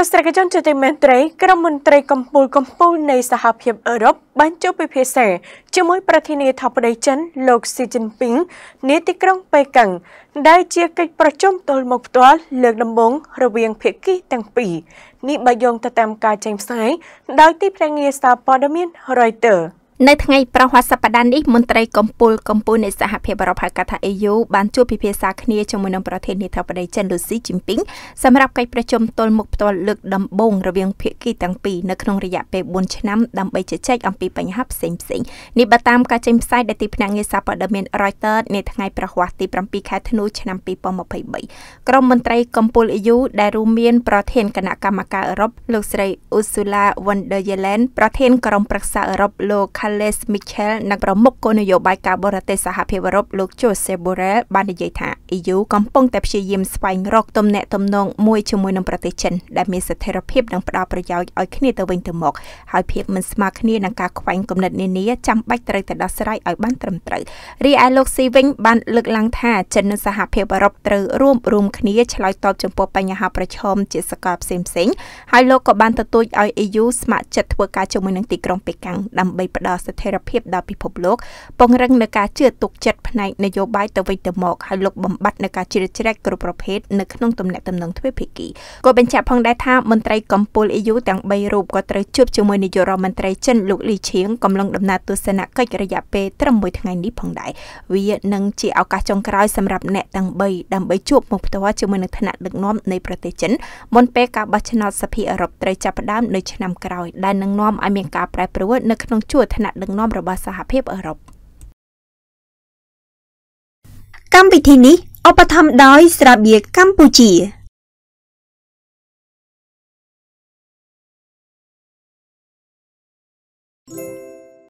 ទស្សនវិជ្ជាជាទីមេត្រីក្រុមមន្ត្រីកម្ពុជាកម្ពុជានៃសហភាពអឺរ៉ុបបានជួបពិភាក្សាជាមួយ ប្រធានាធិបតីចិនលោកស៊ីជីនពីងនាទីក្រុងប៉េកាំងដែលជាកិច្ចប្រជុំទល់មុខផ្ទាល់លើកដំបូងរវាងភាគីទាំងពីរនេះបើយោងទៅតាម ការចេញផ្សាយ ដោយទីភ្នាក់ងារសារព័ត៌មាន Reuters នៅថ្ងៃប្រហ័សសប្តាហ៍នេះមន្ត្រីកម្ពុជាកម្ពុជានៃសហភាពអឺរ៉ុបហៅកាត់ថា EU បានជួបពិភាក្សាគ្នាជាមួយនឹងប្រធានាធិបតីចិនលូស៊ីជីនពីងសម្រាប់កិច្ចប្រជុំទល់មុខផ្ទាល់លើកដំបូងរវាងភាគីទាំងពីរនៅក្នុងរយៈពេល4ឆ្នាំដើម្បីជជែកអំពីបញ្ហាផ្សេងផ្សេងនេះបើតាមការចេញផ្សាយដែលទីភ្នាក់ងារសារព័ត៌មាន Reuters នាថ្ងៃប្រហ័សទី7ខែធ្នូឆ្នាំ2023ក្រុមមន្ត្រីកម្ពុជា EU ដែលរួមមានប្រធានគណៈកម្មការអឺរ៉ុបលោកស្រី Ursula von der Leyen ប្រធានក្រុមប្រឹក្សាអឺរ៉ុបលោក Charles Michel និងប្រមុខគោលនយោបាយការបរទេសសហភាពអឺរ៉ុបលោក Josep Borrell បាននិយាយថា EU កំពុងតែព្យាយាមស្វែងរកទំនាក់ទំនងមួយជាមួយនឹងប្រទេសចិនដែលមានស្ថិរភាពនិងផ្ដល់ប្រយោជន៍ឲ្យគ្នាទៅវិញទៅមកហើយភាពមិនស្មើគ្នានឹងការខ្វែងគំនិតនានាចាំបាច់ត្រូវតែដោះស្រាយឲ្យបានត្រឹមត្រូវរីឯលោកស៊ីវិញបានលើកឡើងថាចិននិងសហភាពអឺរ៉ុបត្រូវរួមរុំគ្នាឆ្លើយតបចំពោះបញ្ហាប្រឈមជាសកលផ្សេងៗហើយលោកក៏បានទទូចឲ្យ EU ស្ម័គ្រចិត្តធ្វើការជាមួយនឹងទីក្រុងប៉េកាំងដើម្បីផ្ដល់ដល់ស្ថិរភាពដល់ពិភពលោកពង្រឹងនៅការជឿទុកចិត្តផ្នែកនយោបាយទៅវិញទៅមកហើយលុកបំបត្តិនៅការជ្រៀតជ្រែកគ្រប់ប្រភេទនៅក្នុងទំនាក់ទំនងទ្វេភាគីក៏បញ្ជាក់ផងដែរថាមន្ត្រីកម្ពុជា EU ទាំង3រូបក៏ត្រូវជួបជាមួយនាយករដ្ឋមន្ត្រីចិនលោកលីឈៀងកំឡុងដំណើរទស្សនកិច្ចរយៈពេលត្រឹមមួយថ្ងៃនេះផងដែរវានឹងជាឱកាសចុងក្រោយសម្រាប់អ្នកទាំង3ដើម្បីជួបមុខផ្ទាល់ជាមួយនឹងថ្នាក់ដឹកនាំនៃប្រទេសចិនមុនពេលការបោះឆ្នោតសភាអឺរ៉ុបត្រូវចាប់ផ្ដើមនៅឆ្នាំក្រោយដែលនឹងនាំឲ្យមានការប្រែប្រួលនៅក្នុងជួរថ្នាក់ណៈដឹកនាំរបស់សហភាពអឺរ៉ុបកម្មវិធីនេះឧបត្ថម្ភដោយស្រាបៀរកម្ពុជា។